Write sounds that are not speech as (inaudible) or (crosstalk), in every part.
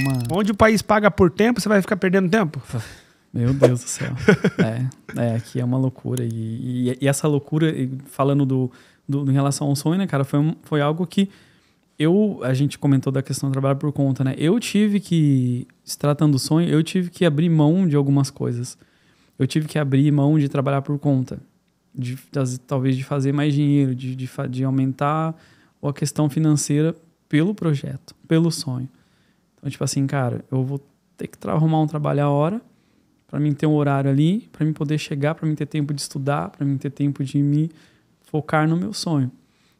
uma. Onde o país paga por tempo, você vai ficar perdendo tempo? Meu Deus do céu. (laughs) é, é, aqui é uma loucura. E, e, e essa loucura, falando do, do, em relação ao sonho, né, cara, foi, foi algo que eu. A gente comentou da questão do trabalho por conta, né? Eu tive que, se tratando do sonho, eu tive que abrir mão de algumas coisas. Eu tive que abrir mão de trabalhar por conta. De, de talvez de fazer mais dinheiro, de, de, de aumentar a questão financeira pelo projeto, pelo sonho. Então, tipo assim, cara, eu vou ter que arrumar um trabalho a hora para mim ter um horário ali, para mim poder chegar, para mim ter tempo de estudar, para mim ter tempo de me focar no meu sonho.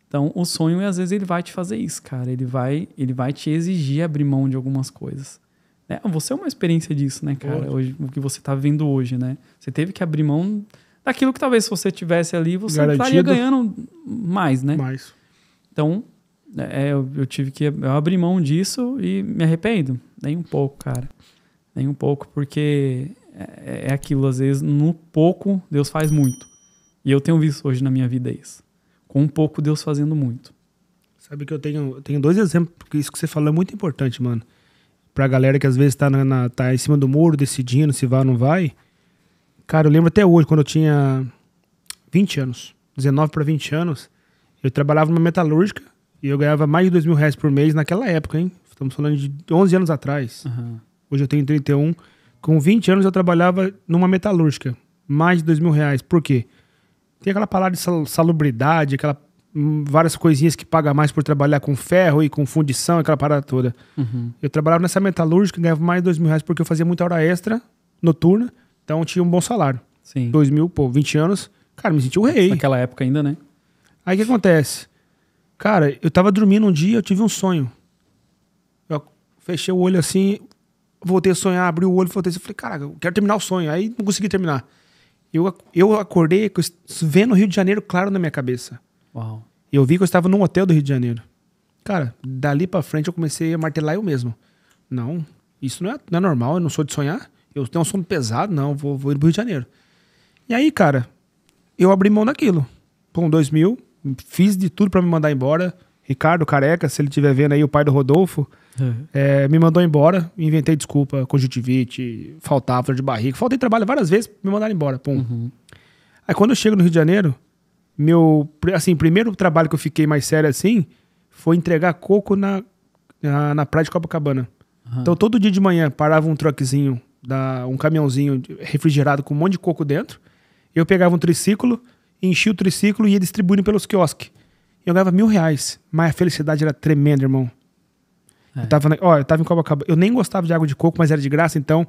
Então, o sonho às vezes ele vai te fazer isso, cara. Ele vai, ele vai te exigir abrir mão de algumas coisas. Né? Ah, você é uma experiência disso, né, cara? Hoje, o que você tá vendo hoje, né? Você teve que abrir mão daquilo que talvez se você tivesse ali, você Garantido. estaria ganhando mais, né? Mais. Então, né, é, eu, eu, tive que. Eu abri mão disso e me arrependo. Nem um pouco, cara. Nem um pouco, porque é, é, é aquilo, às vezes, no pouco, Deus faz muito. E eu tenho visto hoje na minha vida isso. Com um pouco, Deus fazendo muito. Sabe que eu tenho, eu tenho dois exemplos, porque isso que você falou é muito importante, mano. Pra galera que às vezes tá, na, na tá em cima do muro, decidindo se vai ou não vai. Cara, eu lembro até hoje, quando eu tinha 20 anos, 19 para 20 anos, eu trabalhava numa metalúrgica e eu ganhava mais de 2 mil reais por mês naquela época, hein? Estamos falando de 11 anos atrás. Uhum. Hoje eu tenho 31. Com 20 anos eu trabalhava numa metalúrgica. Mais de 2 mil reais. Por quê? Tem aquela palavra de salubridade, aquela hum, várias coisinhas que paga mais por trabalhar com ferro e com fundição, aquela parada toda. Uhum. Eu trabalhava nessa metalúrgica, ganhava mais de dois mil reais porque eu fazia muita hora extra noturna, então tinha um bom salário. Sim. Dois mil, pô, 20 anos, cara, me senti o um rei. Naquela época ainda, né? Aí o que acontece? Cara, eu tava dormindo um dia, eu tive um sonho. Eu fechei o olho assim, voltei a sonhar, abri o olho, voltei assim, falei, cara, eu quero terminar o sonho. Aí não consegui terminar. Eu, eu acordei vendo o Rio de Janeiro claro na minha cabeça. Uau. Eu vi que eu estava num hotel do Rio de Janeiro. Cara, dali para frente eu comecei a martelar eu mesmo. Não, isso não é, não é normal, eu não sou de sonhar. Eu tenho um sono pesado, não, vou, vou ir pro Rio de Janeiro. E aí, cara, eu abri mão daquilo. Pô, 2000, fiz de tudo para me mandar embora. Ricardo Careca, se ele estiver vendo aí, o pai do Rodolfo, uhum. é, me mandou embora, inventei desculpa, conjuntivite, faltava, dor de barriga. Faltei trabalho várias vezes, me mandaram embora, pum. Uhum. Aí quando eu chego no Rio de Janeiro, meu, assim, primeiro trabalho que eu fiquei mais sério assim, foi entregar coco na, na, na praia de Copacabana. Uhum. Então todo dia de manhã parava um truquezinho, da, um caminhãozinho refrigerado com um monte de coco dentro, eu pegava um triciclo, enchia o triciclo e ia distribuindo pelos quiosques. Eu ganhava mil reais, mas a felicidade era tremenda, irmão. É. Eu, tava na, ó, eu tava em Copacabana. Eu nem gostava de água de coco, mas era de graça, então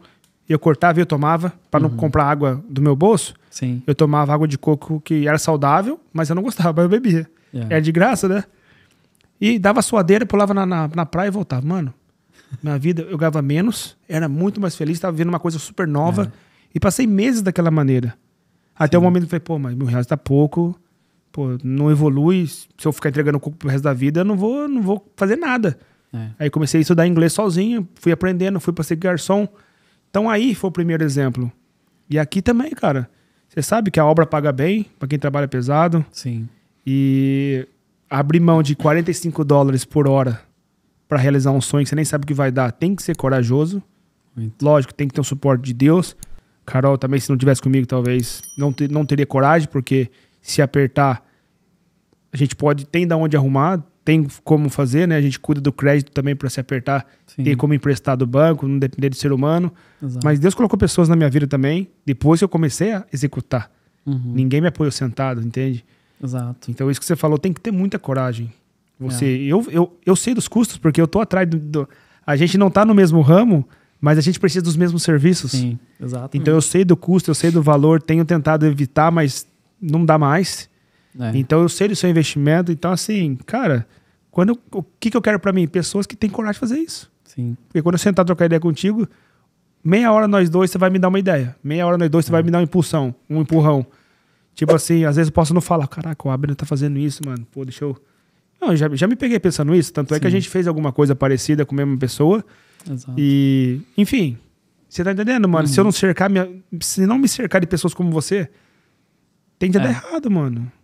eu cortava e eu tomava, para uhum. não comprar água do meu bolso. Sim. Eu tomava água de coco que era saudável, mas eu não gostava, (laughs) mas eu bebia. É. Era de graça, né? E dava suadeira, pulava na, na, na praia e voltava. Mano, minha vida, eu ganhava menos, era muito mais feliz, estava vendo uma coisa super nova. É. E passei meses daquela maneira. Até Sim. o momento eu falei, pô, mas mil reais tá pouco, pô, não evolui. Se eu ficar entregando o pro resto da vida, eu não vou, não vou fazer nada. É. Aí comecei a estudar inglês sozinho, fui aprendendo, fui para ser garçom. Então aí foi o primeiro exemplo. E aqui também, cara. Você sabe que a obra paga bem para quem trabalha pesado. Sim. E abrir mão de 45 dólares por hora para realizar um sonho que você nem sabe o que vai dar, tem que ser corajoso. Muito. Lógico, tem que ter um suporte de Deus. Carol também, se não tivesse comigo, talvez não, ter, não teria coragem, porque se apertar, a gente pode, tem da onde arrumar, tem como fazer, né? A gente cuida do crédito também para se apertar, Sim. tem como emprestar do banco, não depender do ser humano. Exato. Mas Deus colocou pessoas na minha vida também, depois que eu comecei a executar. Uhum. Ninguém me apoiou sentado, entende? Exato. Então, isso que você falou, tem que ter muita coragem. Você, é. eu, eu, eu sei dos custos, porque eu tô atrás do, do. a gente não tá no mesmo ramo, mas a gente precisa dos mesmos serviços. Sim, exato. Então eu sei do custo, eu sei do valor, tenho tentado evitar, mas não dá mais. É. Então eu sei do seu investimento. Então, assim, cara, quando eu, o que, que eu quero para mim? Pessoas que têm coragem de fazer isso. Sim. Porque quando eu sentar trocar ideia contigo, meia hora nós dois você vai me dar uma ideia. Meia hora nós dois você é. vai me dar uma impulsão, um empurrão. Tipo assim, às vezes eu posso não falar, caraca, o Abner tá fazendo isso, mano. Pô, deixa eu não, já, já me peguei pensando isso. Tanto Sim. é que a gente fez alguma coisa parecida com a mesma pessoa. Exato. E, enfim, você tá entendendo, mano? Uhum. Se eu uhum. não cercar, minha, se não me cercar de pessoas como você, tem que é. dar errado, mano.